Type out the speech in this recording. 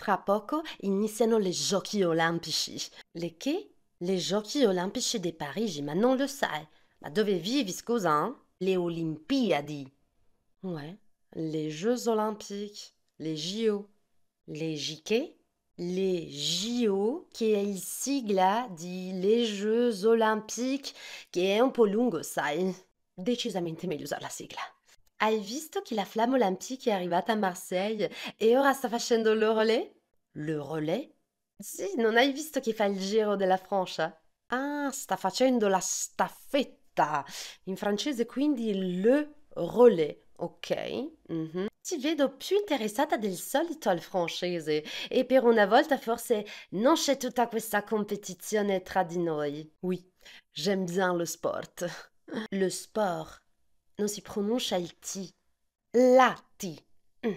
Tra poco iniziano le giochi olimpici. Le quai? Le giochi olimpici de Paris, ma non lo sai. Ma dove vivi, scusa? Hein? Le Olimpiadi. Ouais, les Jeux olympiques, les JO. Les JK? les JO, est le sigla di les Jeux Olympiques, qui est un po' lungo, sai? Decisamente meglio usare la sigla. Hai visto que la Flamme Olympique est arrivata à Marseille et ora sta facendo le relais? Le relais? Si, non hai visto che fa il giro della Francia? Ah, sta facendo la staffetta. In francese quindi le relais, ok? Mm-hmm. Ti vedo più interessata del solito al francese e per una volta forse non c'è tutta questa competizione tra di Oui, j'aime bien le sport. Le sport non si prononce il ti »,« Lati. Hmm.